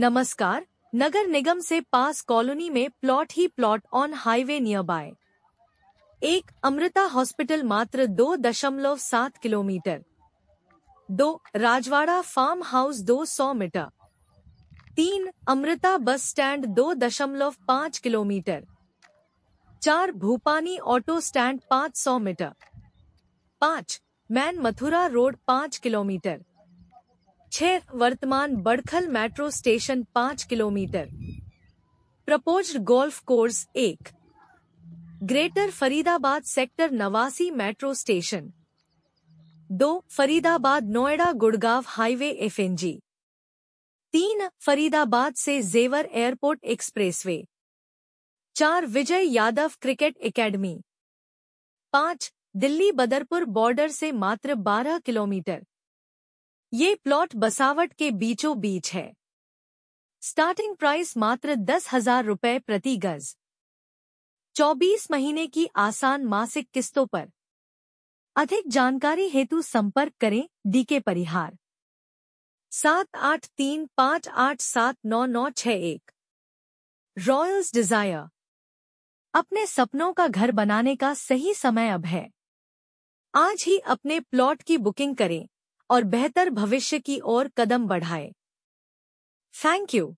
नमस्कार नगर निगम से पास कॉलोनी में प्लॉट ही plot on highway near by एक अमृता हॉस्पिटल मात्र दो दशमलव सात किलोमीटर दो राजवाड़ा फार्म हाउस दो सौ मीटर तीन अमृता बस स्टैंड दो दशमलव पाँच किलोमीटर चार भूपानी ऑटो स्टैंड पाँच सौ मीटर पाँच मैन मथुरा रोड पाँच किलोमीटर छह वर्तमान बड़खल मेट्रो स्टेशन पांच किलोमीटर प्रपोज गोल्फ कोर्स एक ग्रेटर फरीदाबाद सेक्टर नवासी मेट्रो स्टेशन दो फरीदाबाद नोएडा गुड़गांव हाईवे एफएनजी तीन फरीदाबाद से जेवर एयरपोर्ट एक्सप्रेसवे चार विजय यादव क्रिकेट एकेडमी पांच दिल्ली बदरपुर बॉर्डर से मात्र 12 किलोमीटर ये प्लॉट बसावट के बीचों बीच है स्टार्टिंग प्राइस मात्र दस हजार रुपये प्रति गज 24 महीने की आसान मासिक किस्तों पर अधिक जानकारी हेतु संपर्क करें डीके परिहार सात आठ तीन पाँच आठ सात नौ नौ छ एक रॉयल्स डिजायर अपने सपनों का घर बनाने का सही समय अब है आज ही अपने प्लॉट की बुकिंग करें और बेहतर भविष्य की ओर कदम बढ़ाए थैंक यू